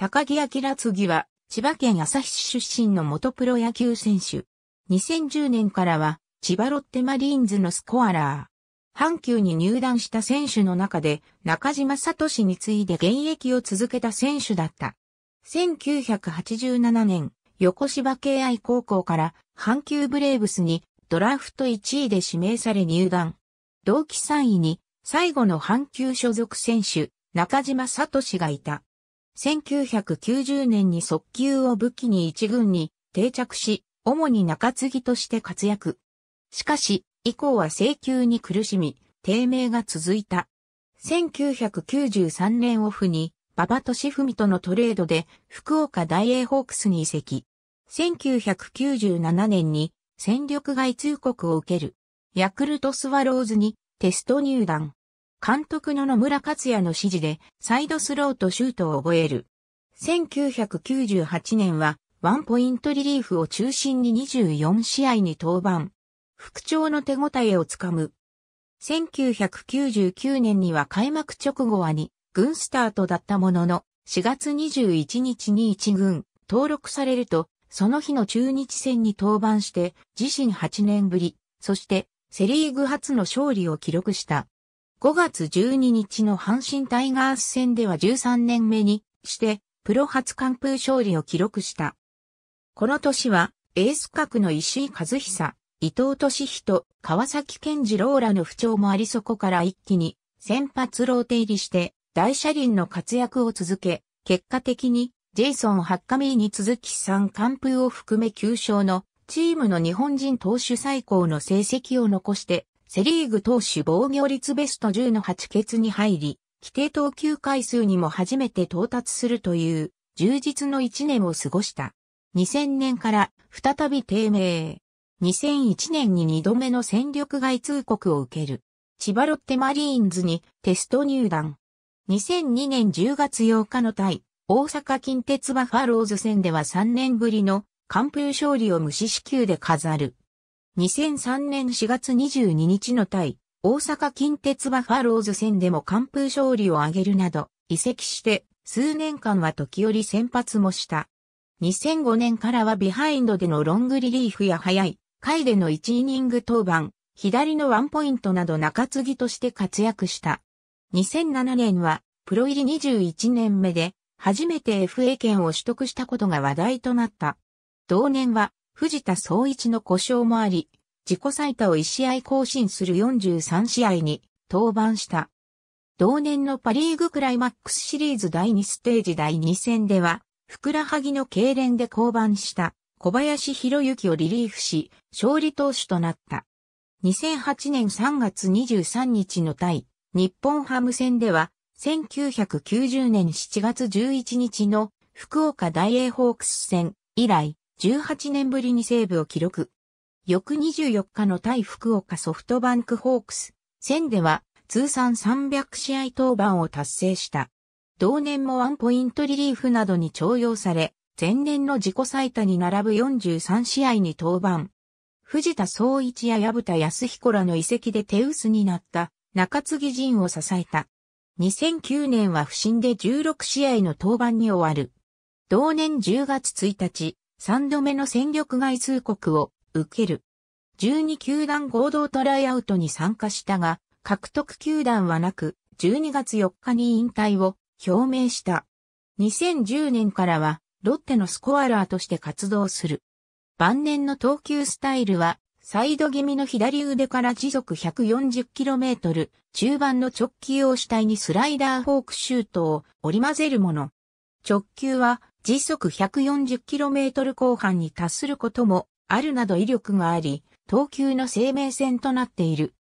高木明次は、千葉県旭市出身の元プロ野球選手。2010年からは、千葉ロッテマリーンズのスコアラー。阪急に入団した選手の中で、中島聡に次いで現役を続けた選手だった。1987年、横芝敬愛高校から阪急ブレーブスにドラフト1位で指名され入団。同期3位に最後の阪急所属選手、中島聡がいた。1990年に速球を武器に一軍に定着し、主に中継ぎとして活躍。しかし、以降は請求に苦しみ、低迷が続いた。1993年オフに、馬場俊文とのトレードで、福岡大英ホークスに移籍。1997年に、戦力外通告を受ける。ヤクルトスワローズに、テスト入団。監督の野村克也の指示でサイドスローとシュートを覚える。1998年はワンポイントリリーフを中心に24試合に登板。復調の手応えをつかむ。1999年には開幕直後はに、軍スタートだったものの、4月21日に1軍登録されると、その日の中日戦に登板して、自身8年ぶり、そしてセリーグ初の勝利を記録した。5月12日の阪神タイガース戦では13年目にして、プロ初完封勝利を記録した。この年は、エース格の石井和久、伊藤俊人、川崎健二郎らの不調もありそこから一気に、先発ローテ入りして、大車輪の活躍を続け、結果的に、ジェイソン・ハッカミーに続き3完封を含め9勝の、チームの日本人投手最高の成績を残して、セリーグ投手防御率ベスト10の8欠に入り、規定投球回数にも初めて到達するという、充実の1年を過ごした。2000年から再び低迷。2001年に2度目の戦力外通告を受ける。千葉ロッテマリーンズにテスト入団。2002年10月8日の対大阪近鉄バファローズ戦では3年ぶりの完封勝利を無視支給で飾る。2003年4月22日の対、大阪近鉄バファローズ戦でも完封勝利を挙げるなど、移籍して数年間は時折先発もした。2005年からはビハインドでのロングリリーフや早い、回での1イニング登板、左のワンポイントなど中継ぎとして活躍した。2007年はプロ入り21年目で初めて FA 権を取得したことが話題となった。同年は藤田総一の故障もあり、自己最多を1試合更新する43試合に登板した。同年のパリーグクライマックスシリーズ第2ステージ第2戦では、ふくらはぎの痙攣で降板した小林博之をリリーフし、勝利投手となった。2008年3月23日の対日本ハム戦では、1990年7月11日の福岡大英ホークス戦以来、18年ぶりにセーブを記録。翌24日の対福岡ソフトバンクホークス戦では通算300試合登板を達成した。同年もワンポイントリリーフなどに徴用され、前年の自己最多に並ぶ43試合に登板。藤田総一や矢蓋康彦らの遺跡で手薄になった中継ぎ陣を支えた。2009年は不振で16試合の登板に終わる。同年10月1日、3度目の戦力外通告を受ける。12球団合同トライアウトに参加したが、獲得球団はなく、12月4日に引退を表明した。2010年からは、ロッテのスコアラーとして活動する。晩年の投球スタイルは、サイド気味の左腕から時速 140km、中盤の直球を主体にスライダーフォークシュートを織り混ぜるもの。直球は時速 140km 後半に達することもあるなど威力があり、投球の生命線となっている。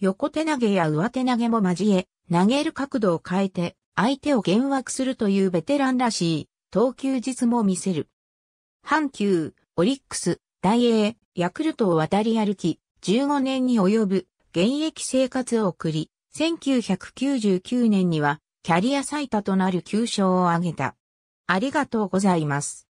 横手投げや上手投げも交え、投げる角度を変えて、相手を幻惑するというベテランらしい、投球術も見せる。阪急、オリックス、大英、ヤクルトを渡り歩き、15年に及ぶ現役生活を送り、1999年にはキャリア最多となる9勝を挙げた。ありがとうございます。